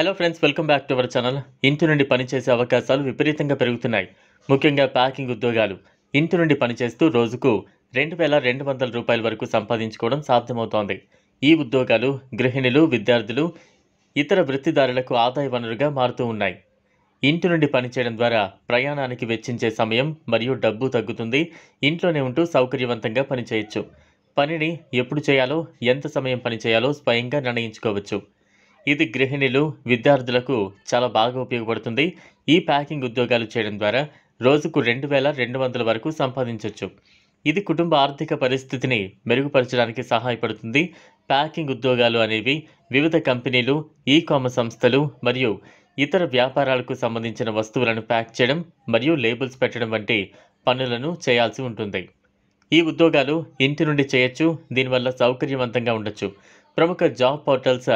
hello friends welcome back to our channel ఇంటి నుండి పనిచేసే అవకాశాలు విపరీతంగా పెరుగుతున్నాయి ముఖ్యంగా ప్యాకింగ్ ఉద్యోగాలు ఇంటి నుండి పనిచేస్తూ రోజుకు రెండు వేల రెండు వందల రూపాయల వరకు సంపాదించుకోవడం సాధ్యమవుతోంది ఈ ఉద్యోగాలు గృహిణులు విద్యార్థులు ఇతర వృత్తిదారులకు ఆదాయ వనరుగా మారుతూ ఉన్నాయి ఇంటి నుండి పనిచేయడం ద్వారా ప్రయాణానికి వెచ్చించే సమయం మరియు డబ్బు తగ్గుతుంది ఇంట్లోనే ఉంటూ సౌకర్యవంతంగా పనిచేయచ్చు పనిని ఎప్పుడు చేయాలో ఎంత సమయం పనిచేయాలో స్వయంగా నిర్ణయించుకోవచ్చు ఇది గృహిణులు విద్యార్థులకు చాలా బాగా ఉపయోగపడుతుంది ఈ ప్యాకింగ్ ఉద్యోగాలు చేయడం ద్వారా రోజుకు రెండు వేల రెండు వందల వరకు సంపాదించవచ్చు ఇది కుటుంబ ఆర్థిక పరిస్థితిని మెరుగుపరచడానికి సహాయపడుతుంది ప్యాకింగ్ ఉద్యోగాలు అనేవి వివిధ కంపెనీలు ఈ కామర్స్ సంస్థలు మరియు ఇతర వ్యాపారాలకు సంబంధించిన వస్తువులను ప్యాక్ చేయడం మరియు లేబుల్స్ పెట్టడం వంటి పనులను చేయాల్సి ఉంటుంది ఈ ఉద్యోగాలు ఇంటి నుండి చేయొచ్చు దీనివల్ల సౌకర్యవంతంగా ఉండొచ్చు ప్రముఖ జాబ్ పోర్టల్స్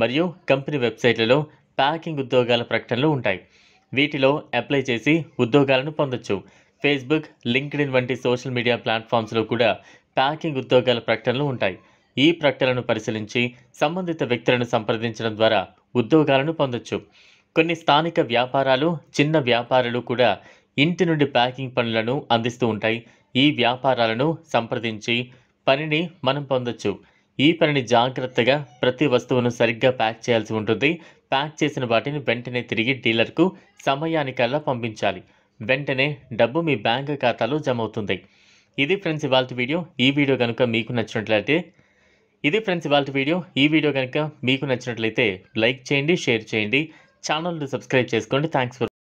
మరియు కంపెనీ వెబ్సైట్లలో ప్యాకింగ్ ఉద్యోగాల ప్రకటనలు ఉంటాయి వీటిలో అప్లై చేసి ఉద్యోగాలను పొందొచ్చు ఫేస్బుక్ లింక్డ్ఇన్ వంటి సోషల్ మీడియా ప్లాట్ఫామ్స్లో కూడా ప్యాకింగ్ ఉద్యోగాల ప్రకటనలు ఉంటాయి ఈ ప్రకటనలను పరిశీలించి సంబంధిత వ్యక్తులను సంప్రదించడం ద్వారా ఉద్యోగాలను పొందొచ్చు కొన్ని స్థానిక వ్యాపారాలు చిన్న వ్యాపారులు కూడా ఇంటి నుండి ప్యాకింగ్ పనులను అందిస్తూ ఉంటాయి ఈ వ్యాపారాలను సంప్రదించి పనిని మనం పొందొచ్చు ఈ పనిని జాగ్రత్తగా ప్రతి వస్తువును సరిగ్గా ప్యాక్ చేయాల్సి ఉంటుంది ప్యాక్ చేసిన వాటిని వెంటనే తిరిగి డీలర్కు సమయానికల్లా పంపించాలి వెంటనే డబ్బు మీ బ్యాంక్ ఖాతాలో జమ అవుతుంది ఇది ఫ్రెండ్స్ ఇవాళ వీడియో ఈ వీడియో కనుక మీకు నచ్చినట్లయితే ఇది ఫ్రెండ్స్ ఇవాళ వీడియో ఈ వీడియో కనుక మీకు నచ్చినట్లయితే లైక్ చేయండి షేర్ చేయండి ఛానల్ను సబ్స్క్రైబ్ చేసుకోండి థ్యాంక్స్ ఫర్